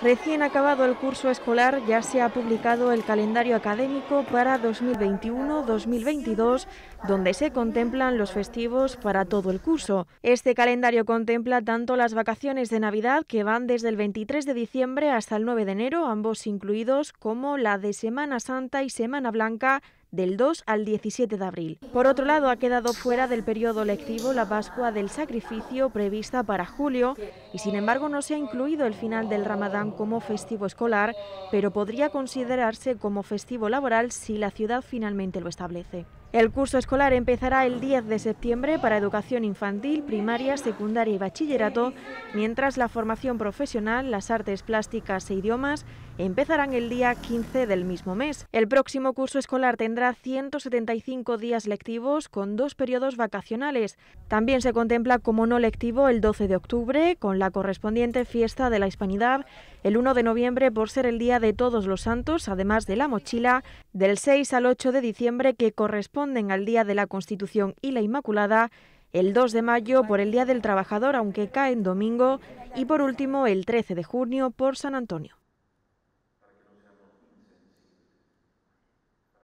Recién acabado el curso escolar, ya se ha publicado el calendario académico para 2021-2022, donde se contemplan los festivos para todo el curso. Este calendario contempla tanto las vacaciones de Navidad, que van desde el 23 de diciembre hasta el 9 de enero, ambos incluidos, como la de Semana Santa y Semana Blanca, del 2 al 17 de abril. Por otro lado, ha quedado fuera del periodo lectivo la Pascua del Sacrificio prevista para julio y sin embargo no se ha incluido el final del Ramadán como festivo escolar, pero podría considerarse como festivo laboral si la ciudad finalmente lo establece. El curso escolar empezará el 10 de septiembre para educación infantil, primaria, secundaria y bachillerato, mientras la formación profesional, las artes plásticas e idiomas empezarán el día 15 del mismo mes. El próximo curso escolar tendrá 175 días lectivos con dos periodos vacacionales. También se contempla como no lectivo el 12 de octubre, con la correspondiente fiesta de la Hispanidad el 1 de noviembre por ser el Día de Todos los Santos, además de la mochila, del 6 al 8 de diciembre que corresponden al Día de la Constitución y la Inmaculada, el 2 de mayo por el Día del Trabajador, aunque cae en domingo, y por último el 13 de junio por San Antonio.